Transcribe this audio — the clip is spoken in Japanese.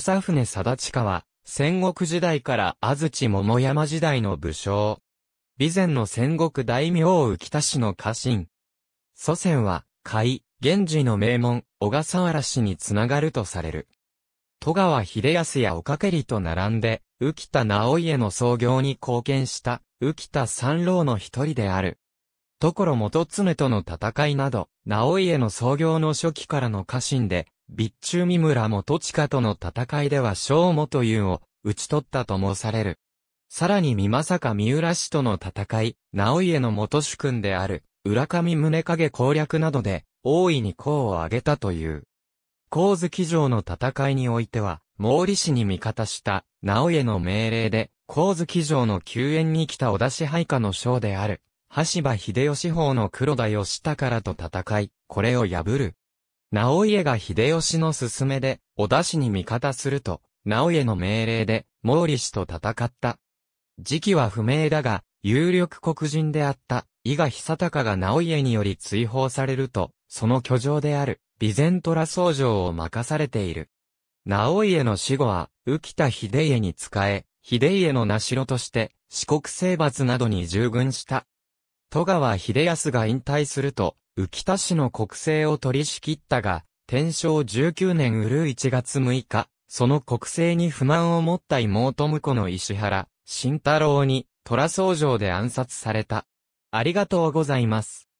長船貞近は、戦国時代から安土桃山時代の武将。備前の戦国大名浮田氏の家臣。祖先は、海、源氏の名門、小笠原氏につながるとされる。戸川秀康や岡りと並んで、浮田直家の創業に貢献した、浮田三郎の一人である。所元常との戦いなど、直家の創業の初期からの家臣で、備中三村元親との戦いではと元優を打ち取ったと申される。さらに三政三浦氏との戦い、直家の元主君である、浦上宗影攻略などで、大いに功を挙げたという。光月城の戦いにおいては、毛利氏に味方した、直江の命令で、光月城の救援に来た小田支配下の将である、橋場秀吉法の黒田義高らと戦い、これを破る。直家が秀吉の勧めで、織田氏に味方すると、直家の命令で、毛利氏と戦った。時期は不明だが、有力黒人であった、伊賀久隆が直家により追放されると、その居城である、備前虎僧城を任されている。直家の死後は、浮田秀家に仕え、秀家の名城として、四国征伐などに従軍した。戸川秀康が引退すると、浮田市の国政を取り仕切ったが、天正19年うる1月6日、その国政に不満を持った妹婿の石原、慎太郎に、虎僧城で暗殺された。ありがとうございます。